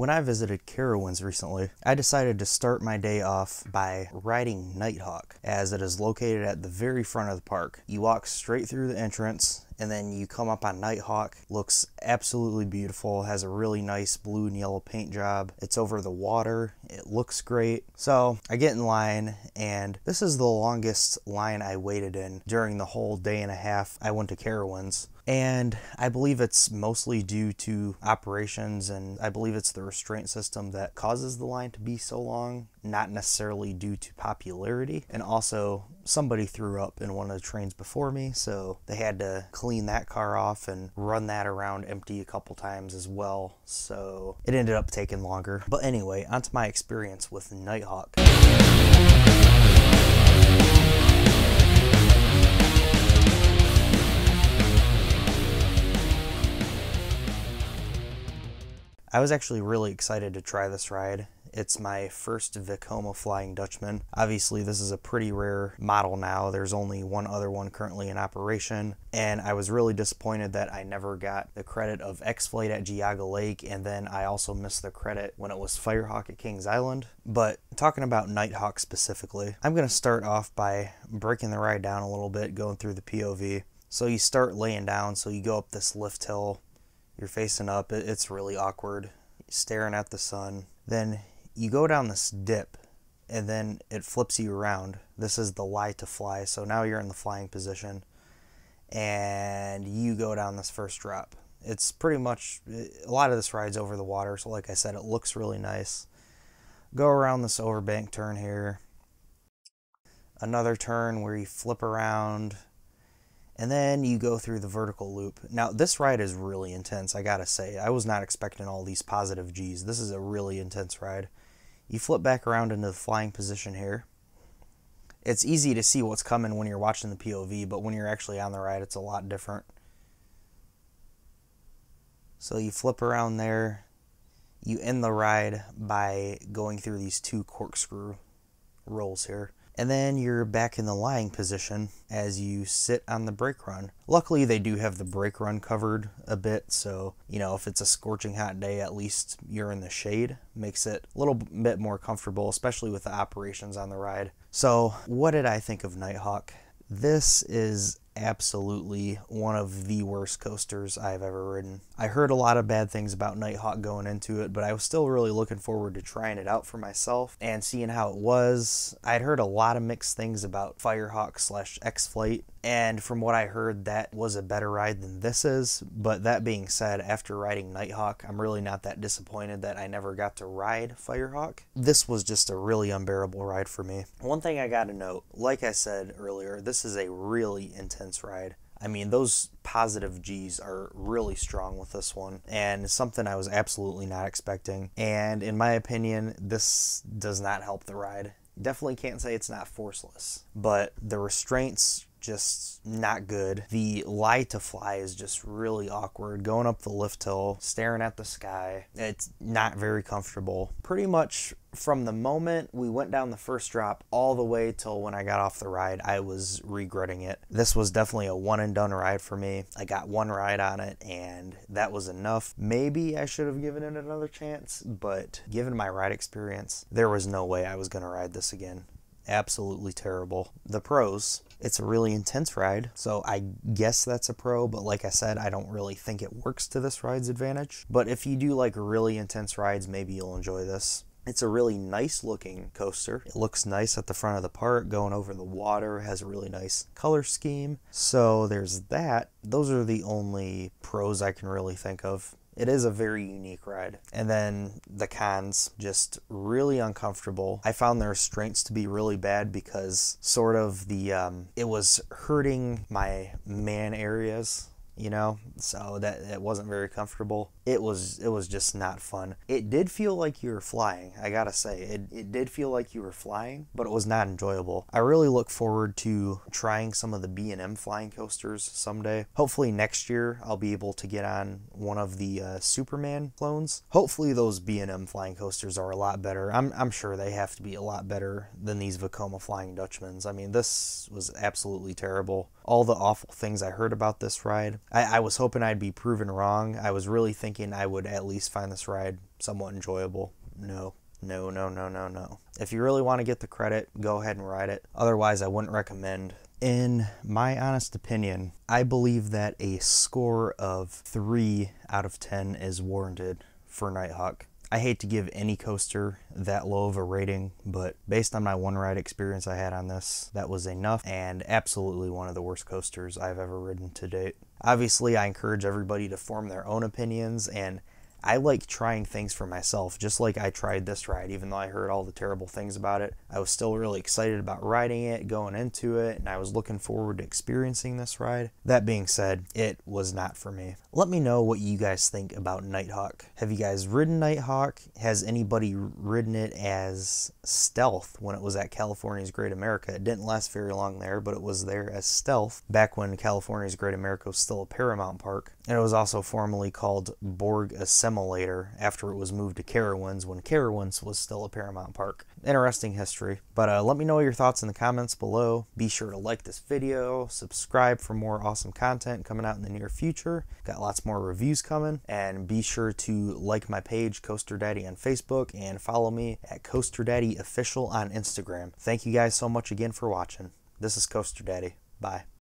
When I visited Carowinds recently, I decided to start my day off by riding Nighthawk, as it is located at the very front of the park. You walk straight through the entrance and then you come up on Nighthawk, looks absolutely beautiful, has a really nice blue and yellow paint job. It's over the water, it looks great. So I get in line, and this is the longest line I waited in during the whole day and a half I went to Carowinds and I believe it's mostly due to operations and I believe it's the restraint system that causes the line to be so long, not necessarily due to popularity. And also, somebody threw up in one of the trains before me, so they had to clean that car off and run that around empty a couple times as well. So it ended up taking longer. But anyway, onto my experience with Nighthawk. I was actually really excited to try this ride it's my first Vekoma Flying Dutchman. Obviously, this is a pretty rare model now. There's only one other one currently in operation, and I was really disappointed that I never got the credit of X-Flight at Geauga Lake, and then I also missed the credit when it was Firehawk at Kings Island. But talking about Nighthawk specifically, I'm going to start off by breaking the ride down a little bit, going through the POV. So you start laying down, so you go up this lift hill, you're facing up, it's really awkward, staring at the sun. Then you go down this dip and then it flips you around. This is the lie to fly. So now you're in the flying position and you go down this first drop. It's pretty much a lot of this rides over the water. So, like I said, it looks really nice. Go around this overbank turn here. Another turn where you flip around and then you go through the vertical loop. Now, this ride is really intense, I gotta say. I was not expecting all these positive Gs. This is a really intense ride. You flip back around into the flying position here. It's easy to see what's coming when you're watching the POV, but when you're actually on the ride, it's a lot different. So you flip around there. You end the ride by going through these two corkscrew rolls here and then you're back in the lying position as you sit on the brake run. Luckily, they do have the brake run covered a bit, so you know if it's a scorching hot day, at least you're in the shade. Makes it a little bit more comfortable, especially with the operations on the ride. So, what did I think of Nighthawk? This is absolutely one of the worst coasters I've ever ridden. I heard a lot of bad things about Nighthawk going into it, but I was still really looking forward to trying it out for myself and seeing how it was. I'd heard a lot of mixed things about Firehawk slash X-Flight and from what I heard, that was a better ride than this is. But that being said, after riding Nighthawk, I'm really not that disappointed that I never got to ride Firehawk. This was just a really unbearable ride for me. One thing I gotta note, like I said earlier, this is a really intense ride. I mean, those positive G's are really strong with this one, and something I was absolutely not expecting. And in my opinion, this does not help the ride. Definitely can't say it's not forceless, but the restraints just not good. The lie to fly is just really awkward. Going up the lift hill, staring at the sky, it's not very comfortable. Pretty much from the moment we went down the first drop all the way till when I got off the ride, I was regretting it. This was definitely a one and done ride for me. I got one ride on it and that was enough. Maybe I should have given it another chance, but given my ride experience, there was no way I was going to ride this again absolutely terrible. The pros, it's a really intense ride, so I guess that's a pro, but like I said, I don't really think it works to this ride's advantage. But if you do like really intense rides, maybe you'll enjoy this. It's a really nice looking coaster. It looks nice at the front of the park going over the water, has a really nice color scheme. So there's that. Those are the only pros I can really think of. It is a very unique ride. And then the cons, just really uncomfortable. I found the restraints to be really bad because sort of the, um, it was hurting my man areas you know so that it wasn't very comfortable it was it was just not fun it did feel like you were flying i gotta say it, it did feel like you were flying but it was not enjoyable i really look forward to trying some of the b&m flying coasters someday hopefully next year i'll be able to get on one of the uh, superman clones hopefully those b&m flying coasters are a lot better I'm, I'm sure they have to be a lot better than these vacoma flying dutchmans i mean this was absolutely terrible all the awful things I heard about this ride. I, I was hoping I'd be proven wrong. I was really thinking I would at least find this ride somewhat enjoyable. No, no, no, no, no, no. If you really want to get the credit, go ahead and ride it. Otherwise, I wouldn't recommend. In my honest opinion, I believe that a score of 3 out of 10 is warranted for Nighthawk. I hate to give any coaster that low of a rating, but based on my one ride experience I had on this, that was enough and absolutely one of the worst coasters I've ever ridden to date. Obviously, I encourage everybody to form their own opinions and I like trying things for myself, just like I tried this ride, even though I heard all the terrible things about it. I was still really excited about riding it, going into it, and I was looking forward to experiencing this ride. That being said, it was not for me. Let me know what you guys think about Nighthawk. Have you guys ridden Nighthawk? Has anybody ridden it as stealth when it was at California's Great America? It didn't last very long there, but it was there as stealth back when California's Great America was still a Paramount Park. And it was also formerly called Borg Assembly Later, after it was moved to Carowinds when Carowinds was still a Paramount Park. Interesting history. But uh, let me know your thoughts in the comments below. Be sure to like this video, subscribe for more awesome content coming out in the near future. Got lots more reviews coming. And be sure to like my page, Coaster Daddy, on Facebook and follow me at Coaster Daddy Official on Instagram. Thank you guys so much again for watching. This is Coaster Daddy. Bye.